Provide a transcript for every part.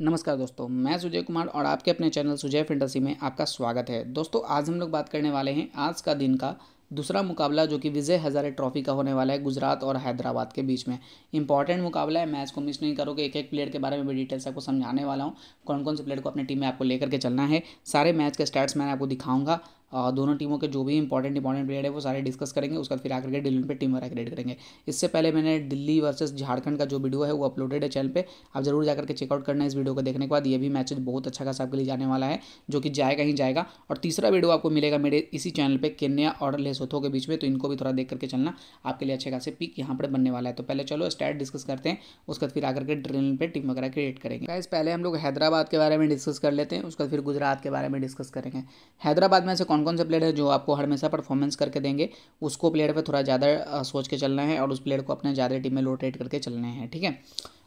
नमस्कार दोस्तों मैं सुजय कुमार और आपके अपने चैनल सुजय फेंटेसी में आपका स्वागत है दोस्तों आज हम लोग बात करने वाले हैं आज का दिन का दूसरा मुकाबला जो कि विजय हज़ारे ट्रॉफी का होने वाला है गुजरात और हैदराबाद के बीच में इंपॉर्टेंट मुकाबला है मैच को मिस नहीं करोगे एक एक प्लेयर के बारे में भी डिटेल्स आपको समझाने वाला हूँ कौन कौन से प्लेयर को अपने टीम में आपको लेकर के चलना है सारे मैच के स्टैट्स मैंने आपको दिखाऊंगा दोनों टीमों के जो भी इंपॉर्टेंट इंपॉर्टेंट प्लेयर है वो सारे डिस्कस करेंगे उसके बाद फिर आकर के डिलन पे टीम वगैरह क्रिएट करेंगे इससे पहले मैंने दिल्ली वर्सेस झारखंड का जो वीडियो है वो अपलोडेड है चैनल पे आप जरूर जाकर के चेकआउट करना इस वीडियो को देखने के बाद ये भी मैचेज बहुत अच्छा खासा आपके लिए जाने वाला है जो कि जाएगा ही जाएगा और तीसरा वीडियो आपको मिलेगा मेरे इसी चैनल पर केन्या और लेसोथो के बीच में तो इनको भी थोड़ा देख करके चलना आपके लिए अच्छे खासे पिक यहाँ पर बनने वाला है तो पहले चलो स्टार्ट डिस्कस करते हैं उसके बाद फिर आकर के ड्रिल पर टीम वगैरह क्रिएट करेंगे पहले हम लोग हैदराबाद के बारे में डिस्कस कर लेते हैं उसके बाद फिर गुजरात के बारे में डिस्कस करेंगे हैदराबाद में से कौन कौन से प्लेयर है जो आपको हमेशा परफॉर्मेंस करके देंगे उसको प्लेयर पर थोड़ा ज़्यादा सोच के चलना है और उस प्लेयर को अपने ज़्यादा टीम में रोटेट करके चलना है ठीक है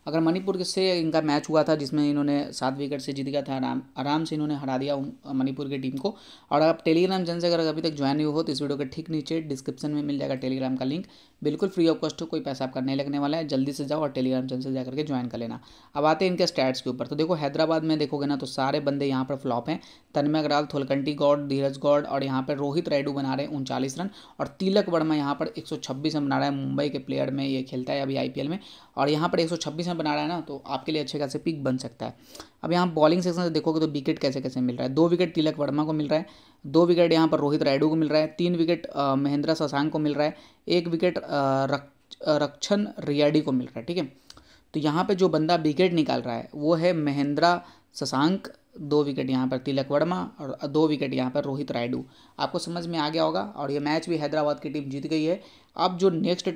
अगर मणिपुर से इनका मैच हुआ था जिसमें इन्होंने सात विकेट से जीत गया था आराम आराम से इन्होंने हरा दिया मणिपुर की टीम को और आप टेलीग्राम जन से अगर अभी तक ज्वाइन नहीं हो तो इस वीडियो के ठीक नीचे डिस्क्रिप्शन में मिल जाएगा टेलीग्राम का लिंक बिल्कुल फ्री ऑफ कॉस्ट हो कोई पैसा आपका नहीं लगने वाला है जल्दी से जाओ और टेलीग्राम जन से जाकर के ज्वाइन कर लेना अब आते हैं इनके स्टैट्स के ऊपर तो देखो हैदराबाद में देखोगे ना तो सारे बंदे यहाँ पर फ्लॉप हैं तन्मय अग्रवाल थोलकंटी गौड धीरज गौड और यहाँ पर रोहित रायडू बना रहे हैं उनचालीस रन और तिलक वर्मा यहाँ पर एक रन बना रहा है मुंबई के प्लेयर में ये खेलता है अभी आई में और यहाँ पर एक में बना रहा है ना तो आपके लिए अच्छे खासे पिक बन सकता है अब यहाँ बॉलिंग सेक्शन से देखोगे तो विकेट कैसे कैसे मिल रहा है दो विकेट तिलक वर्मा को मिल रहा है दो विकेट यहाँ पर रोहित रायडू को मिल रहा है तीन विकेट महेंद्रा ससांग को मिल रहा है एक विकेट रक्षण रियाडी को मिल रहा है ठीक है तो यहाँ पर जो बंदा विकेट निकाल रहा है वो है महेंद्रा शशांक दो विकेट यहाँ पर तिलक वर्मा और दो विकेट यहाँ पर रोहित रायडू आपको समझ में आ गया होगा और ये मैच भी हैदराबाद की टीम जीत गई है अब जो नेक्स्ट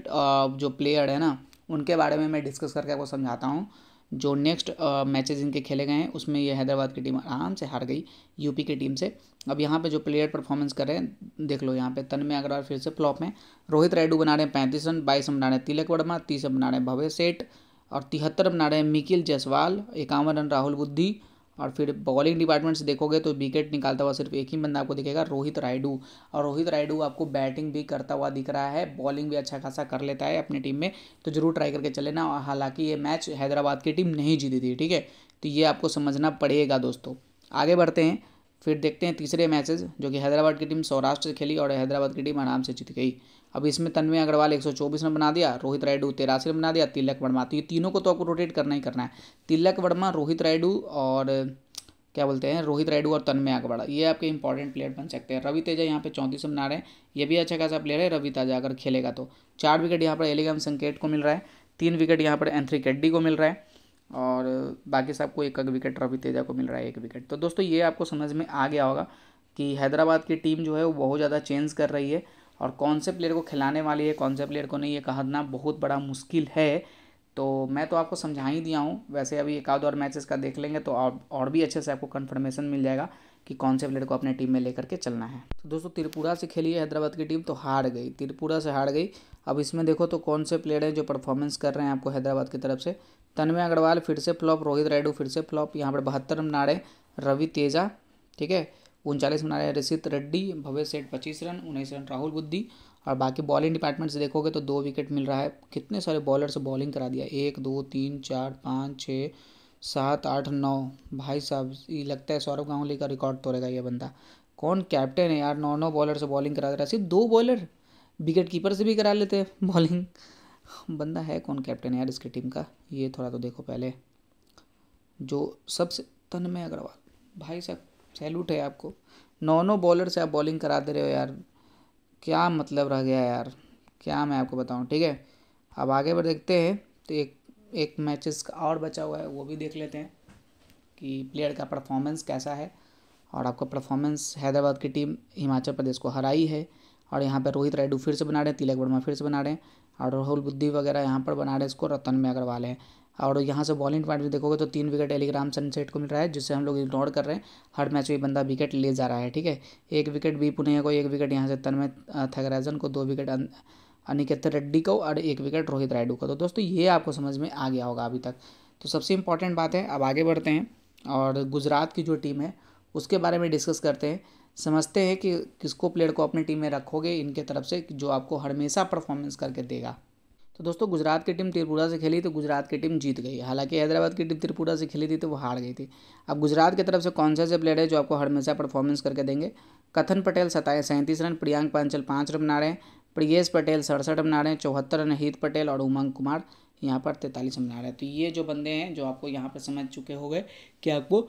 जो प्लेयर है ना उनके बारे में मैं डिस्कस करके आपको समझाता हूँ जो नेक्स्ट मैचेस इनके खेले गए हैं उसमें ये हैदराबाद की टीम आराम से हार गई यूपी की टीम से अब यहाँ पे जो प्लेयर परफॉर्मेंस कर रहे हैं देख लो यहाँ पे तन में अग्रवाल फिर से फ्लॉप में रोहित रायडू बना रहे हैं पैंतीस रन बाईस रन बना रहे हैं तिलक वर्मा तीस रन बना रहे हैं भव्य सेठ और तिहत्तर बना रहे हैं मिकिल जसवाल इक्यावन रन राहुल बुद्धि और फिर बॉलिंग डिपार्टमेंट से देखोगे तो विकेट निकालता हुआ सिर्फ एक ही बंदा आपको दिखेगा रोहित रायडू और रोहित रायडू आपको बैटिंग भी करता हुआ दिख रहा है बॉलिंग भी अच्छा खासा कर लेता है अपनी टीम में तो जरूर ट्राई करके चले ना हालांकि ये मैच हैदराबाद की टीम नहीं जीती थी ठीक है तो ये आपको समझना पड़ेगा दोस्तों आगे बढ़ते हैं फिर देखते हैं तीसरे मैचेज जो कि हैदराबाद की टीम सौराष्ट्र से खेली और हैदराबाद की टीम आराम से जीत गई अब इसमें तन्मय अग्रवाल 124 रन बना दिया रोहित रायडू तेरासी रन बना दिया तिलक वर्मा तो ये तीनों को तो आपको रोटेट करना ही करना है तिलक वर्मा रोहित रायडू और क्या बोलते हैं रोहित रायडू और तन्मय अकबड़ा ये आपके इंपॉर्टेंट प्लेयर बन सकते हैं रवि तेजा यहाँ पे चौंतीस रन बना रहे हैं ये भी अच्छा खासा प्लेयर है रवि तेजा अगर खेलेगा तो चार विकेट यहाँ पर एलिगम संकेट को मिल रहा है तीन विकेट यहाँ पर एंथ्री केड्डी को मिल रहा है और बाकी सबको एक एक विकेट रवि तेजा को मिल रहा है एक विकेट तो दोस्तों ये आपको समझ में आ गया होगा कि हैदराबाद की टीम जो है वो बहुत ज़्यादा चेंज कर रही है और कौन से प्लेयर को खिलाने वाली है कौन से प्लेयर को नहीं ये कहना बहुत बड़ा मुश्किल है तो मैं तो आपको समझा ही दिया हूँ वैसे अभी एक आध और मैचेस का देख लेंगे तो और भी अच्छे से आपको कन्फर्मेशन मिल जाएगा कि कौन से प्लेयर को अपने टीम में लेकर के चलना है तो दोस्तों त्रिपुरा से खेली है हैदराबाद की टीम तो हार गई त्रिपुरा से हार गई अब इसमें देखो तो कौन से प्लेयर हैं जो परफॉर्मेंस कर रहे हैं आपको हैदराबाद की तरफ से तन्मय अग्रवाल फिर से फ्लॉप रोहित रायडू फिर से फ्लॉप यहाँ पर बहत्तर रन बना रहे रवि तेजा ठीक है उनचालीस बना रहे ऋषित रेड्डी भव्य सेठ पच्चीस रन उन्नीस रन राहुल बुद्धि और बाकी बॉलिंग डिपार्टमेंट से देखोगे तो दो विकेट मिल रहा है कितने सारे बॉलर से बॉलिंग करा दिया एक दो तीन चार पाँच छः सात आठ नौ भाई साहब ये लगता है सौरभ गांगुली का रिकॉर्ड तोड़ेगा ये बंदा कौन कैप्टन है यार नौ नौ बॉलर से बॉलिंग करा दे रहा सिर्फ दो बॉलर विकेट कीपर से भी करा लेते हैं बॉलिंग बंदा है कौन कैप्टन यार इसकी टीम का ये थोड़ा तो देखो पहले जो सबसे तनमय अग्रवाल भाई साहब सैल्यूट है आपको नौ नौ बॉलर से आप बॉलिंग करा दे रहे हो यार क्या मतलब रह गया यार क्या मैं आपको बताऊँ ठीक है अब आगे पर देखते हैं तो एक एक मैचेस का और बचा हुआ है वो भी देख लेते हैं कि प्लेयर का परफॉर्मेंस कैसा है और आपका परफॉर्मेंस हैदराबाद की टीम हिमाचल प्रदेश को हराई है और यहाँ पर रोहित रायडू फिर से बना रहे हैं तिलक वर्मा फिर से बना रहे हैं और राहुल बुद्धि वगैरह यहाँ पर बना रहे हैं इसको रतन में अग्रवाल है और यहाँ से बॉलिंग पॉइंट भी देखोगे तो तीन विकेट एलिग्राम सनसेट को मिल रहा है जिससे हम लोग इग्नोर कर रहे हैं हर मैच में बंदा विकेट ले जा रहा है ठीक है एक विकेट बी पुनिया को एक विकेट यहाँ से तन्मय थगराजन को दो विकेट अनिकेत रेड्डी को और एक विकेट रोहित रायडू को तो दोस्तों ये आपको समझ में आ गया होगा अभी तक तो सबसे इंपॉर्टेंट बात है अब आगे बढ़ते हैं और गुजरात की जो टीम है उसके बारे में डिस्कस करते हैं समझते हैं कि किसको प्लेयर को अपनी टीम में रखोगे इनके तरफ से जो आपको हमेशा परफॉर्मेंस करके देगा तो दोस्तों गुजरात की टीम त्रिपुरा से खेली तो गुजरात की टीम जीत गई हालांकि हैदराबाद की टीम त्रिपुरा से खेली थी तो वो हार गई थी अब गुजरात की तरफ से कौन से ऐसे प्लेयर है जो आपको हमेशा परफॉर्मेंस करके देंगे कथन पटेल सताईस सैंतीस रन प्रियांक पांचल पाँच रन बना रहे हैं प्रियेश पटेल सड़सठ बना रहे हैं चौहत्तर रन हित पटेल और उमंग कुमार यहाँ पर तैंतालीस बना रहे हैं तो ये जो बंदे हैं जो आपको यहाँ पर समझ चुके हो गए कि आपको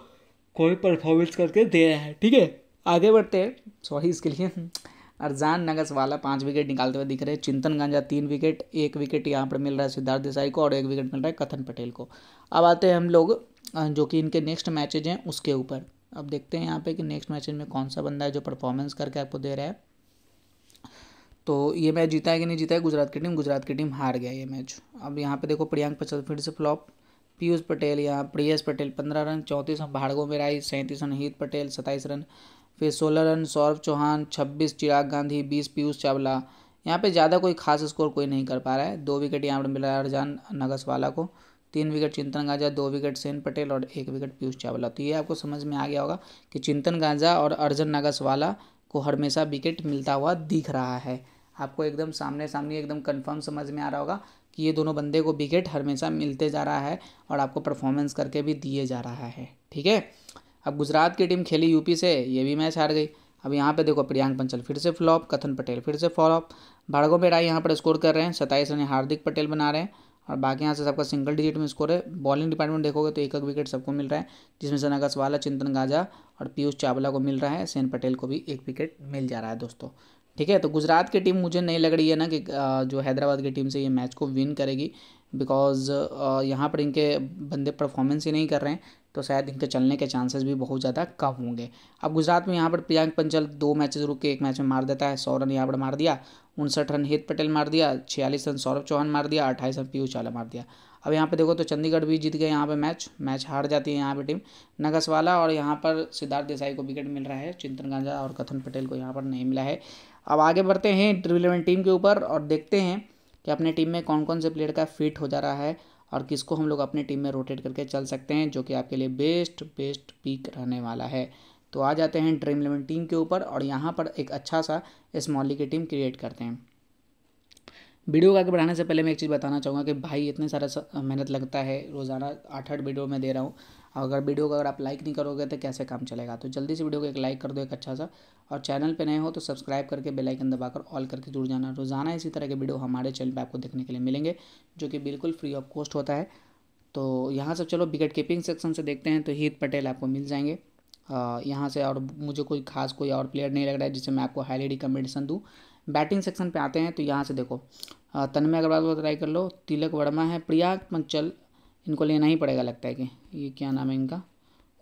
कोई परफॉर्मेंस करके दे रहा है ठीक है आगे बढ़ते हैं सॉरी इसके लिए अरजान नगस वाला पाँच विकेट निकालते हुए दिख रहे हैं चिंतन गांजा तीन विकेट एक विकेट यहाँ पर मिल रहा है सिद्धार्थ देसाई को और एक विकेट मिल रहा है कथन पटेल को अब आते हैं हम लोग जो कि इनके नेक्स्ट मैचेज हैं उसके ऊपर अब देखते हैं यहाँ पे कि नेक्स्ट मैचेज में कौन सा बंदा है जो परफॉर्मेंस करके आपको दे रहा है तो ये मैच जीता है कि नहीं जीता है गुजरात की टीम गुजरात की टीम हार गया ये मैच अब यहाँ पे देखो प्रियांक पचल फिर से फ्लॉप पीयूष पटेल यहाँ प्रियस पटेल पंद्रह रन चौंतीस रन भार्गव मेराई सैंतीस रन हित पटेल सत्ताईस रन फिर सोलह रन सौरभ चौहान छब्बीस चिराग गांधी बीस पीयूष चावला यहाँ पे ज़्यादा कोई खास स्कोर कोई नहीं कर पा रहा है दो विकेट यहाँ पर मिला है अर्जान नगसवाला को तीन विकेट चिंतन गांजा दो विकेट सेन पटेल और एक विकेट पीयूष चावला तो ये आपको समझ में आ गया होगा कि चिंतन गांजा और अर्जन नगसवाला को हमेशा विकेट मिलता हुआ दिख रहा है आपको एकदम सामने सामने एकदम कन्फर्म समझ में आ रहा होगा कि ये दोनों बंदे को विकेट हमेशा मिलते जा रहा है और आपको परफॉर्मेंस करके भी दिए जा रहा है ठीक है अब गुजरात की टीम खेली यूपी से ये भी मैच हार गई अब यहाँ पे देखो प्रियांक पंचल फिर से फ्लॉप कथन पटेल फिर से फॉलॉप भाड़गो बेड़ा यहाँ पर स्कोर कर रहे हैं सत्ताईस रन हार्दिक पटेल बना रहे हैं और बाकी यहाँ से सबका सिंगल डिजिट में स्कोर है बॉलिंग डिपार्टमेंट देखोगे तो एक एक विकेट सबको मिल रहा है जिसमें सना कसवाला चिंतन गाजा और पीयूष चावला को मिल रहा है सेन पटेल को भी एक विकेट मिल जा रहा है दोस्तों ठीक है तो गुजरात की टीम मुझे नहीं लग रही है ना कि जो हैदराबाद की टीम से ये मैच को विन करेगी बिकॉज यहाँ पर इनके बंदे परफॉर्मेंस ही नहीं कर रहे हैं तो शायद इनके चलने के चांसेस भी बहुत ज़्यादा कम होंगे अब गुजरात में यहाँ पर प्रियांक पंचल दो मैचेस रुक के एक मैच में मार देता है सौ रन यहाँ पर मार दिया उनसठ रन हित पटेल मार दिया छियालीस रन सौरभ चौहान मार दिया अट्ठाईस रन पीयू चाला मार दिया अब यहाँ पे देखो तो चंडीगढ़ भी जीत गए यहाँ पे मैच मैच हार जाती है यहाँ पे टीम नगसवाला और यहाँ पर सिद्धार्थ देसाई को विकेट मिल रहा है चिंतन गांजा और कथन पटेल को यहाँ पर नहीं मिला है अब आगे बढ़ते हैं इलेवन टीम के ऊपर और देखते हैं कि अपने टीम में कौन कौन से प्लेयर का फिट हो जा रहा है और किसको हम लोग अपने टीम में रोटेट करके चल सकते हैं जो कि आपके लिए बेस्ट बेस्ट पीक रहने वाला है तो आ जाते हैं ड्रीम इलेवन टीम के ऊपर और यहाँ पर एक अच्छा सा स्मॉल की टीम क्रिएट करते हैं वीडियो को आगे बढ़ाने से पहले मैं एक चीज़ बताना चाहूँगा कि भाई इतने सारा मेहनत लगता है रोज़ाना आठ आठ वीडियो में दे रहा हूँ अगर वीडियो को अगर आप लाइक नहीं करोगे तो कैसे काम चलेगा तो जल्दी से वीडियो को एक लाइक कर दो एक अच्छा सा और चैनल पे नए हो तो सब्सक्राइब करके बेल आइकन दबाकर ऑल करके जुड़ जाना रोज़ाना इसी तरह के वीडियो हमारे चैनल पे आपको देखने के लिए मिलेंगे जो कि बिल्कुल फ्री ऑफ कॉस्ट होता है तो यहाँ से चलो विकेट कीपिंग सेक्शन से देखते हैं तो हित पटेल आपको मिल जाएंगे यहाँ से और मुझे कोई खास कोई और प्लेयर नहीं लग रहा है जिससे मैं आपको हाईली रिकमेंडेशन दूँ बैटिंग सेक्शन पर आते हैं तो यहाँ से देखो तनमय अग्रवाल को ट्राई कर लो तिलक वर्मा है प्रिया पंचल इनको लेना ही पड़ेगा लगता है कि ये क्या नाम है इनका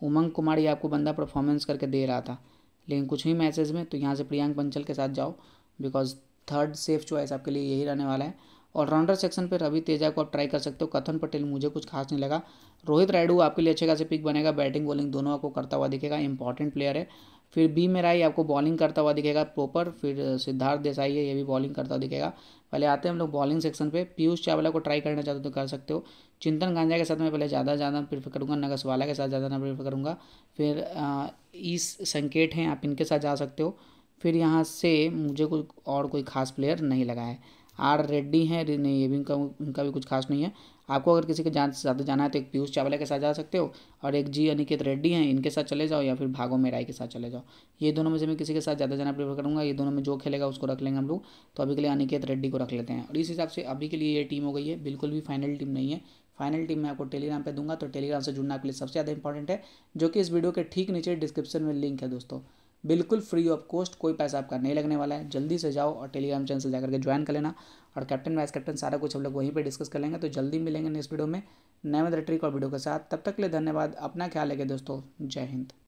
उमंग कुमार ये आपको बंदा परफॉर्मेंस करके दे रहा था लेकिन कुछ ही मैसेज में तो यहाँ से प्रियांक पंचल के साथ जाओ बिकॉज थर्ड सेफ चॉइस आपके लिए यही रहने वाला है ऑलराउंडर सेक्शन पर रवि तेजा को आप ट्राई कर सकते हो कथन पटेल मुझे कुछ खास नहीं लगा रोहित रायडू आपके लिए अच्छे खासे पिक बनेगा बैटिंग बॉलिंग दोनों आपको करता हुआ दिखेगा इंपॉर्टेंट प्लेयर है फिर बी मेरा राय आपको बॉलिंग करता हुआ दिखेगा प्रॉपर फिर सिद्धार्थ देसाई है ये भी बॉलिंग करता हुआ दिखेगा पहले आते हैं हम लोग बॉलिंग सेक्शन पे पीयूष चावला को ट्राई करना चाहते हो तो कर सकते हो चिंतन गांजा के साथ मैं पहले ज़्यादा ज़्यादा प्रीफर करूँगा नगसवाला के साथ ज़्यादा ना प्रीफर करूँगा फिर ईस संकेट हैं आप इनके साथ जा सकते हो फिर यहाँ से मुझे कोई और कोई खास प्लेयर नहीं लगा है आर रेड्डी हैं नहीं ये भी इनका इनका भी कुछ खास नहीं है आपको अगर किसी के जान से ज़्यादा जाना है तो एक पीयूष चावला के साथ जा सकते हो और एक जी अनिकेत रेड्डी हैं इनके साथ चले जाओ या फिर भागो मेराई के साथ चले जाओ ये दोनों में से मैं किसी के साथ ज़्यादा जाना प्रेफर करूँगा ये दोनों में जो खेलेगा उसको रख लेंगे हम लोग तो अभी के लिए अनिकेत रेड्डी को रख लेते हैं और इस हिसाब से अभी के लिए ये टीम हो गई है बिल्कुल भी फाइनल टीम नहीं है फाइनल टीम मैं आपको टेलीग्राम पे दूंगा तो टेलीग्राम से जुड़ना आपके लिए सबसे ज़्यादा इंपॉर्टेंट है जो कि इस वीडियो के ठीक नीचे डिस्क्रिप्शन में लिंक है दोस्तों बिल्कुल फ्री ऑफ कॉस्ट कोई पैसा आपका नहीं लगने वाला है जल्दी से जाओ और टेलीग्राम चैनल से जाकर के ज्वाइन कर लेना और कैप्टन वाइस कैप्टन सारा कुछ हम लोग वहीं पर डिस्कस कर लेंगे तो जल्दी मिलेंगे नेक्स्ट वीडियो में नए मतलब ट्रिक और वीडियो के साथ तब तक के लिए धन्यवाद अपना ख्याल लगे दोस्तों जय हिंद